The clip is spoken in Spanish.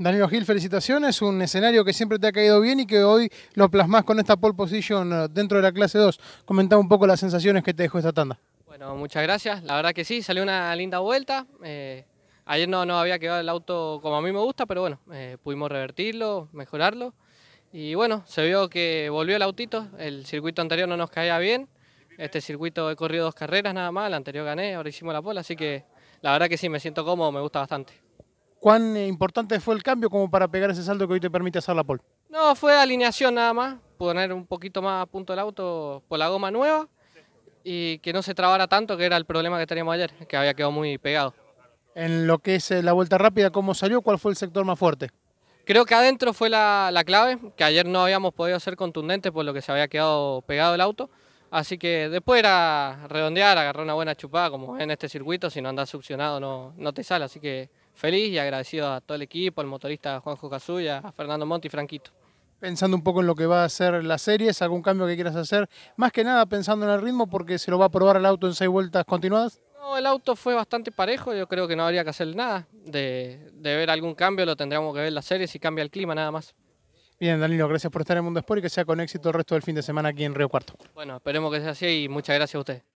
Daniel Gil, felicitaciones. Un escenario que siempre te ha caído bien y que hoy lo plasmas con esta pole position eh, dentro de la clase 2. Comentá un poco las sensaciones que te dejó esta tanda. Bueno, muchas gracias. La verdad que sí, salió una linda vuelta. Eh, ayer no, nos había quedado el auto como a mí me gusta, pero bueno, eh, pudimos revertirlo, mejorarlo. Y bueno, se vio que volvió el autito. El circuito anterior no nos caía bien. Este circuito he corrido dos carreras nada más, el anterior gané, ahora hicimos la pole, así que la verdad que sí, me siento cómodo, me gusta bastante. ¿Cuán eh, importante fue el cambio como para pegar ese saldo que hoy te permite hacer la pole? No, fue alineación nada más, poner un poquito más a punto el auto por la goma nueva y que no se trabara tanto, que era el problema que teníamos ayer, que había quedado muy pegado. En lo que es eh, la vuelta rápida, ¿cómo salió? ¿Cuál fue el sector más fuerte? Creo que adentro fue la, clave, que ayer no habíamos podido ser contundentes por lo que se había quedado pegado el auto. Así que después era redondear, agarrar una buena chupada, como en este circuito, si no andas succionado no, no te sale. Así que feliz y agradecido a todo el equipo, al motorista Juanjo Casulla, a Fernando Monti y Franquito. Pensando un poco en lo que va a ser la series, algún cambio que quieras hacer, más que nada pensando en el ritmo porque se lo va a probar el auto en seis vueltas continuadas. No, el auto fue bastante parejo, yo creo que no habría que hacer nada. De, ver algún cambio lo tendríamos que ver la serie si cambia el clima nada más. Bien, Danilo, gracias por estar en Mundo Sport y que sea con éxito el resto del fin de semana aquí en Río Cuarto. Bueno, esperemos que sea así y muchas gracias a usted.